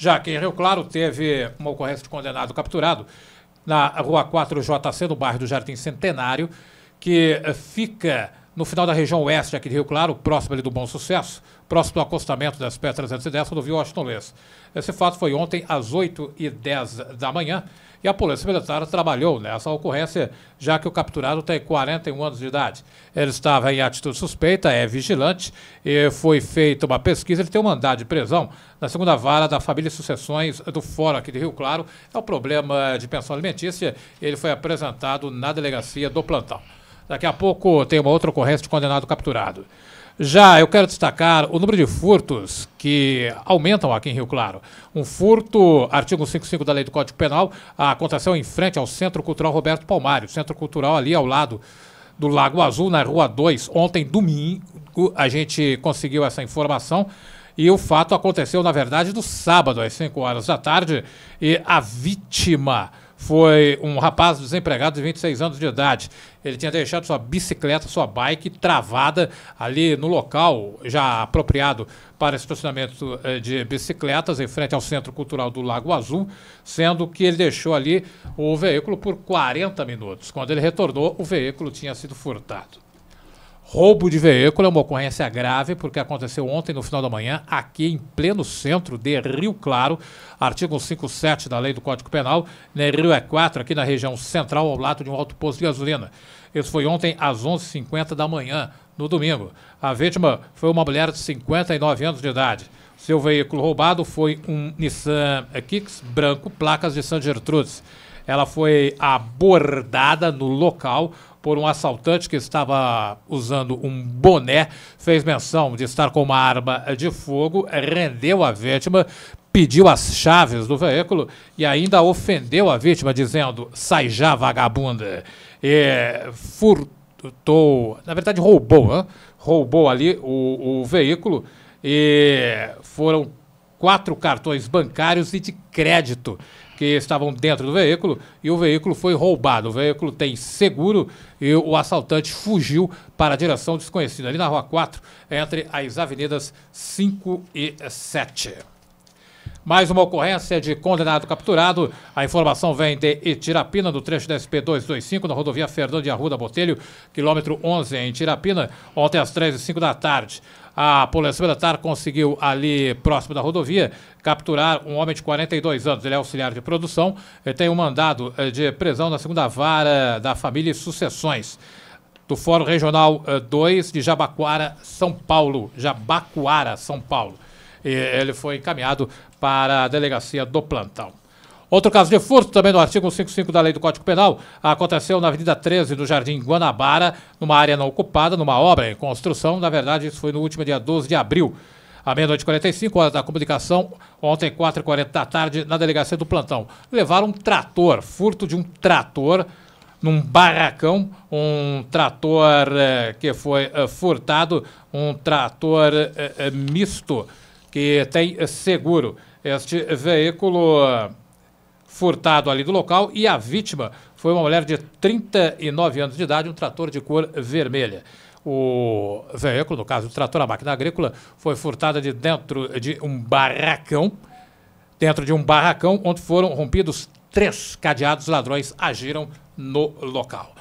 Já que em Rio Claro teve uma ocorrência de condenado capturado na rua 4JC, no bairro do Jardim Centenário, que fica no final da região oeste aqui de Rio Claro, próximo ali do Bom Sucesso, próximo do acostamento das Pé 310, rodovia Washington Lês. Esse fato foi ontem às 8h10 da manhã e a Polícia Militar trabalhou nessa ocorrência, já que o capturado tem 41 anos de idade. Ele estava em atitude suspeita, é vigilante, e foi feita uma pesquisa, ele tem um mandado de prisão na segunda vara da família sucessões do Fórum aqui de Rio Claro. É o um problema de pensão alimentícia, ele foi apresentado na delegacia do plantão. Daqui a pouco tem uma outra ocorrência de condenado capturado. Já eu quero destacar o número de furtos que aumentam aqui em Rio Claro. Um furto, artigo 55 da Lei do Código Penal, a em frente ao Centro Cultural Roberto Palmário, centro cultural ali ao lado do Lago Azul, na Rua 2. Ontem, domingo, a gente conseguiu essa informação. E o fato aconteceu, na verdade, no sábado, às 5 horas da tarde, e a vítima foi um rapaz desempregado de 26 anos de idade. Ele tinha deixado sua bicicleta, sua bike travada ali no local já apropriado para estacionamento eh, de bicicletas em frente ao Centro Cultural do Lago Azul, sendo que ele deixou ali o veículo por 40 minutos. Quando ele retornou, o veículo tinha sido furtado. Roubo de veículo é uma ocorrência grave porque aconteceu ontem no final da manhã aqui em pleno centro de Rio Claro, artigo 57 da Lei do Código Penal, na né, Rio E4, é aqui na região central, ao lado de um alto posto de gasolina. Isso foi ontem às 11h50 da manhã, no domingo. A vítima foi uma mulher de 59 anos de idade. Seu veículo roubado foi um Nissan Kicks branco, placas de San Gertrudes. Ela foi abordada no local por um assaltante que estava usando um boné, fez menção de estar com uma arma de fogo, rendeu a vítima, pediu as chaves do veículo e ainda ofendeu a vítima, dizendo: sai já, vagabunda. E furtou, na verdade, roubou, hein? roubou ali o, o veículo e foram quatro cartões bancários e de crédito que estavam dentro do veículo e o veículo foi roubado. O veículo tem seguro e o assaltante fugiu para a direção desconhecida, ali na Rua 4, entre as avenidas 5 e 7. Mais uma ocorrência de condenado capturado. A informação vem de Itirapina, no trecho da SP-225, na rodovia Fernando de Arruda Botelho, quilômetro 11, em Itirapina, ontem às 3h05 da tarde. A Polícia Militar conseguiu, ali próximo da rodovia, capturar um homem de 42 anos. Ele é auxiliar de produção e tem um mandado eh, de prisão na segunda vara da família e sucessões do Fórum Regional 2 eh, de Jabaquara, São Paulo. Jabaquara, São Paulo. E ele foi encaminhado para a delegacia do plantão. Outro caso de furto, também no artigo 55 da Lei do Código Penal, aconteceu na Avenida 13, do Jardim Guanabara, numa área não ocupada, numa obra em construção. Na verdade, isso foi no último dia 12 de abril. À meia-noite 45, horas da comunicação, ontem, 4h40 da tarde, na delegacia do plantão. Levaram um trator, furto de um trator, num barracão, um trator eh, que foi eh, furtado, um trator eh, eh misto que tem seguro. Este veículo furtado ali do local e a vítima foi uma mulher de 39 anos de idade, um trator de cor vermelha. O veículo, no caso, o trator, a máquina agrícola, foi furtada de dentro de um barracão, dentro de um barracão onde foram rompidos três cadeados ladrões agiram no local.